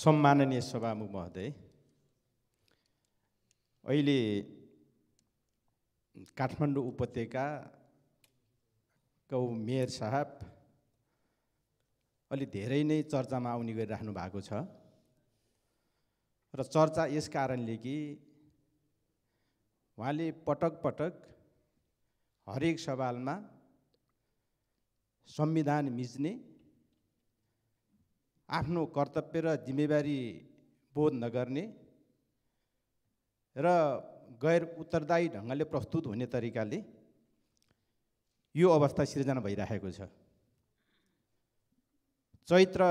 सम्माननीय सभामुख महोदय अहिले काठमाडौँ उपत्यकाको मेयर साहब अलि धेरै नै चर्चामा आउने गरिराख्नु भएको छ र चर्चा यस कारणले कि उहाँले पटक पटक हरेक सवालमा संविधान मिच्ने आफ्नो कर्तव्य र जिम्मेवारी बोध नगर्ने र गैर उत्तरदायी ढङ्गले प्रस्तुत हुने तरिकाले यो अवस्था सिर्जना भइरहेको छ चैत्र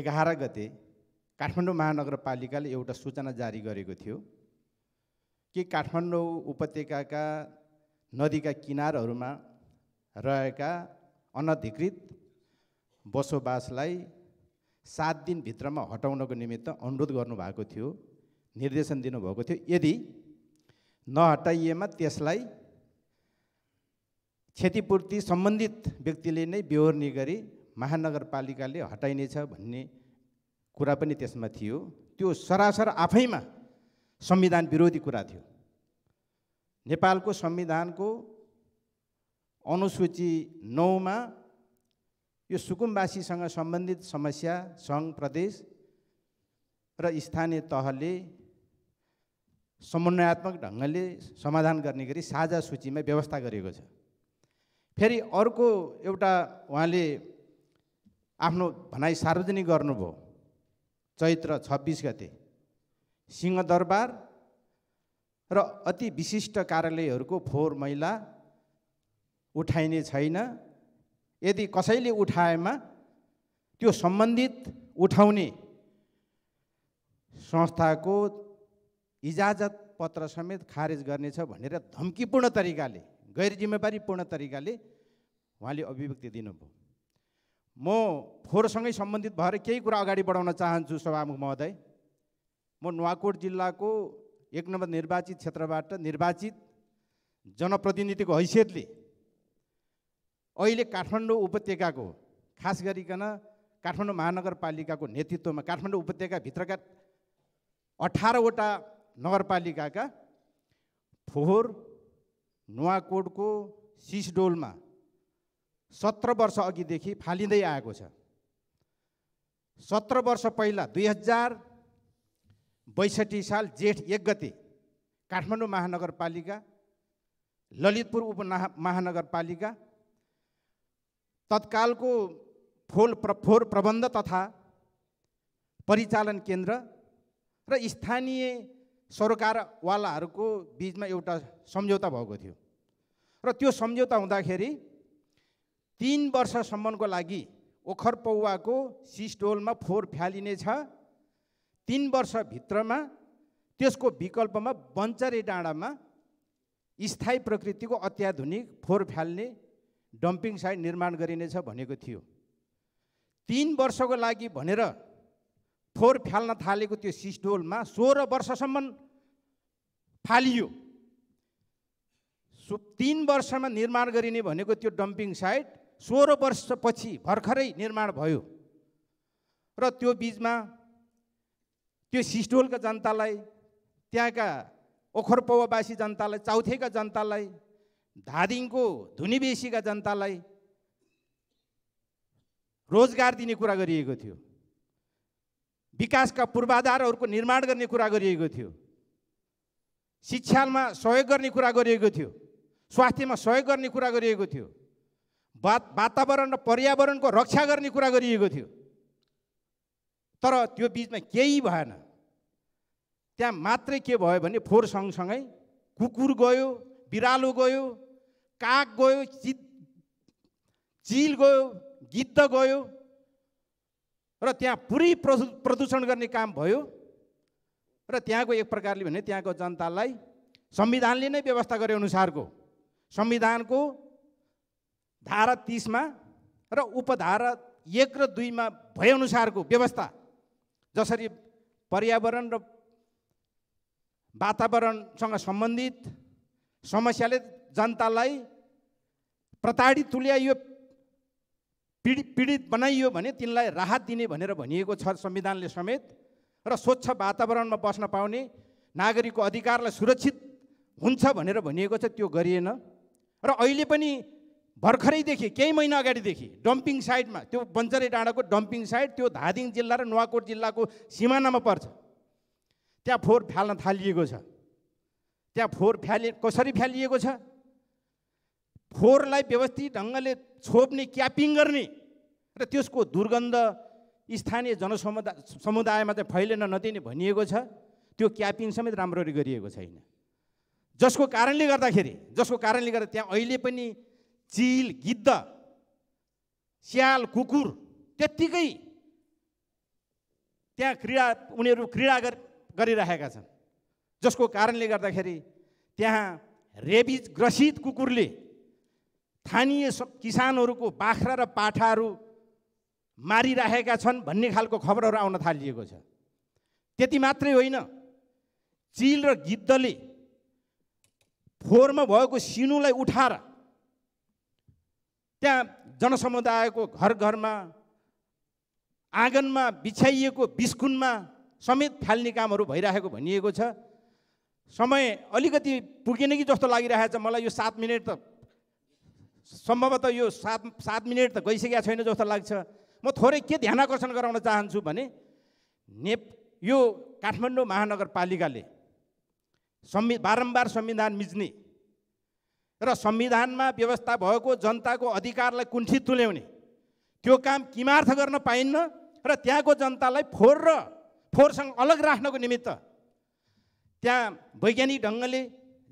एघार गते काठमाडौँ महानगरपालिकाले एउटा सूचना जारी गरेको थियो कि काठमाडौँ उपत्यकाका नदीका किनारहरूमा रहेका अनधिकृत बसोबासलाई सात दिनभित्रमा हटाउनको निमित्त अनुरोध गर्नुभएको थियो निर्देशन दिनुभएको थियो यदि नहटाइएमा त्यसलाई क्षतिपूर्ति सम्बन्धित व्यक्तिले नै बेहोर्ने गरी महानगरपालिकाले हटाइनेछ भन्ने कुरा पनि त्यसमा थियो त्यो सरासर आफैमा संविधान विरोधी कुरा थियो नेपालको संविधानको अनुसूची नौमा यो सुकुम्बासीसँग सम्बन्धित समस्या सङ्घ प्रदेश र स्थानीय तहले समन्वयात्मक ढङ्गले समाधान गर्ने गरी साझा सूचीमा व्यवस्था गरेको छ फेरि अर्को एउटा उहाँले आफ्नो भनाइ सार्वजनिक गर्नुभयो चैत्र छब्बिस गते सिंहदरबार र अति विशिष्ट कार्यालयहरूको फोहोर मैला उठाइने छैन यदि कसैले उठाएमा त्यो सम्बन्धित उठाउने संस्थाको इजाजत पत्र समेत खारेज गर्नेछ भनेर धम्कीपूर्ण तरिकाले गैर जिम्मेवारीपूर्ण तरिकाले उहाँले अभिव्यक्ति दिनुभयो म फोहोरसँगै सम्बन्धित भएर केही कुरा अगाडि बढाउन चाहन्छु सभामुख महोदय म नुवाकोट जिल्लाको एक नम्बर निर्वाचित क्षेत्रबाट निर्वाचित जनप्रतिनिधिको हैसियतले अहिले काठमाडौँ उपत्यकाको खास गरिकन काठमाडौँ महानगरपालिकाको नेतृत्वमा काठमाडौँ उपत्यकाभित्रका अठारवटा नगरपालिकाका फोहोर नुवाकोटको सिसडोलमा सत्र वर्ष अघिदेखि फालिँदै आएको छ सत्र वर्ष पहिला दुई हजार बैसठी साल जेठ एक गते काठमाडौँ महानगरपालिका ललितपुर उप महानगरपालिका तत्कालको फोल प्र फोहोर प्रबन्ध तथा परिचालन केन्द्र र स्थानीय सरकारवालाहरूको बिचमा एउटा सम्झौता भएको थियो र त्यो सम्झौता हुँदाखेरि तिन वर्षसम्मको लागि ओखर पौवाको सिस्टोलमा फोहोर फ्यालिनेछ तिन वर्षभित्रमा त्यसको विकल्पमा बन्चरे डाँडामा स्थायी प्रकृतिको अत्याधुनिक फोहोर फ्याल्ने डम्पिङ साइट निर्माण गरिनेछ भनेको थियो तिन वर्षको लागि भनेर फोहोर फाल्न थालेको त्यो सिस्टोलमा सोह्र वर्षसम्म फालियो सो तिन वर्षमा निर्माण गरिने भनेको त्यो डम्पिङ साइट सोह्र वर्षपछि भर्खरै निर्माण भयो र त्यो बिचमा त्यो सिस्टोलका जनतालाई त्यहाँका ओखरपौवासी जनतालाई चौथेका जनतालाई धादिङको धुनीबेसीका जनतालाई रोजगार दिने कुरा गरिएको थियो विकासका पूर्वाधारहरूको निर्माण गर्ने कुरा गरिएको थियो शिक्षामा सहयोग गर्ने कुरा गरिएको थियो स्वास्थ्यमा सहयोग गर्ने कुरा गरिएको थियो वातावरण र पर्यावरणको रक्षा गर्ने कुरा गरिएको थियो तर त्यो बिचमा केही भएन त्यहाँ मात्रै के भयो भने फोहोर सँगसँगै कुकुर गयो बिरालो गयो काग गयो चित चिल गयो गिद्ध गयो र त्यहाँ पुरै प्रदूषण गर्ने काम भयो र त्यहाँको एक प्रकारले भने त्यहाँको जनतालाई संविधानले नै व्यवस्था गरे अनुसारको संविधानको धारा तिसमा र उपधारा एक र दुईमा भएअनुसारको व्यवस्था जसरी पर्यावरण र वातावरणसँग सम्बन्धित समस्याले जनतालाई प्रताडित तुल्याइयो पीडित पीडित बनाइयो भने तिनलाई राहत दिने भनेर भनिएको छ संविधानले समेत र स्वच्छ वातावरणमा बस्न पाउने नागरिकको अधिकारलाई सुरक्षित हुन्छ भनेर भनिएको छ त्यो गरिएन र अहिले पनि भर्खरैदेखि केही महिना अगाडिदेखि डम्पिङ साइडमा त्यो बन्जरे डाँडाको डम्पिङ साइड त्यो धादिङ जिल्ला र नुवाकोट जिल्लाको सिमानामा पर्छ त्यहाँ फोहोर फ्याल्न थालिएको छ त्यहाँ फोहोर फ्यालिए कसरी फ्यालिएको छ फोहोरलाई व्यवस्थित ढङ्गले छोप्ने क्यापिङ गर्ने र त्यसको दुर्गन्ध स्थानीय जनसमुदाय समुदायमा चाहिँ फैलिन नदिने भनिएको छ त्यो क्यापिङ समेत राम्ररी गरिएको छैन जसको कारणले गर्दाखेरि जसको कारणले गर्दा त्यहाँ अहिले पनि चिल गिद्ध स्याल कुकुर त्यत्तिकै त्यहाँ क्रिडा उनीहरू क्रिडा गर गरिरहेका छन् जसको कारणले गर्दाखेरि त्यहाँ रेबिज ग्रसित कुकुरले स्थानीय किसानहरूको बाख्रा र पाठाहरू मारिराखेका छन् भन्ने खालको खबरहरू आउन थालिएको छ त्यति मात्रै होइन चिल र गिद्धले फोहोरमा भएको सिनुलाई उठाएर त्यहाँ जनसमुदायको घर घरमा आँगनमा बिछाइएको बिस्कुनमा समेत फाल्ने कामहरू भइरहेको भनिएको छ समय अलिकति पुगेन कि जस्तो लागिरहेको छ मलाई यो सात मिनट त सम्भवतः यो सात सात मिनट त गइसकेका छैन जस्तो लाग्छ म थोरै के ध्यान आकर्षण गराउन चाहन्छु भने नेप यो काठमाडौँ महानगरपालिकाले संवि बारम्बार संविधान मिच्ने र संविधानमा व्यवस्था भएको जनताको अधिकारलाई कुण्ठित तुल्याउने त्यो काम किमार्थ गर्न पाइन्न र त्यहाँको जनतालाई फोहोर र फोहोरसँग अलग राख्नको निमित्त त्यहाँ वैज्ञानिक ढङ्गले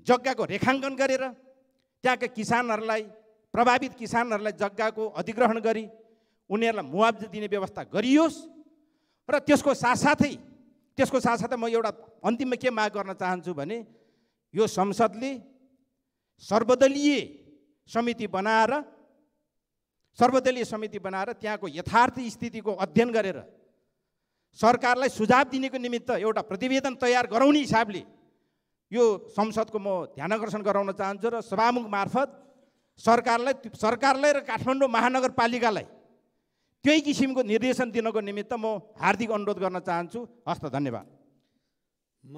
जग्गाको रेखाङ्कन गरेर त्यहाँका किसानहरूलाई प्रभावित किसानहरूलाई जग्गाको अधिग्रहण गरी उनीहरूलाई मुआब्जा दिने व्यवस्था गरियोस् र त्यसको साथसाथै त्यसको साथसाथै म एउटा अन्तिममा के माग गर्न चाहन्छु भने यो संसदले सर्वदलीय समिति बनाएर सर्वदलीय समिति बनाएर त्यहाँको यथार्थ स्थितिको अध्ययन गरेर सरकारलाई सुझाव दिनेको निमित्त एउटा प्रतिवेदन तयार गराउने हिसाबले यो संसदको म ध्यानकर्षण गराउन चाहन्छु र सभामुख मार्फत सरकारलाई सरकारलाई र काठमाडौँ महानगरपालिकालाई त्यही किसिमको निर्देशन दिनको निमित्त म हार्दिक अनुरोध गर्न चाहन्छु हस्त धन्यवाद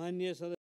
मान्य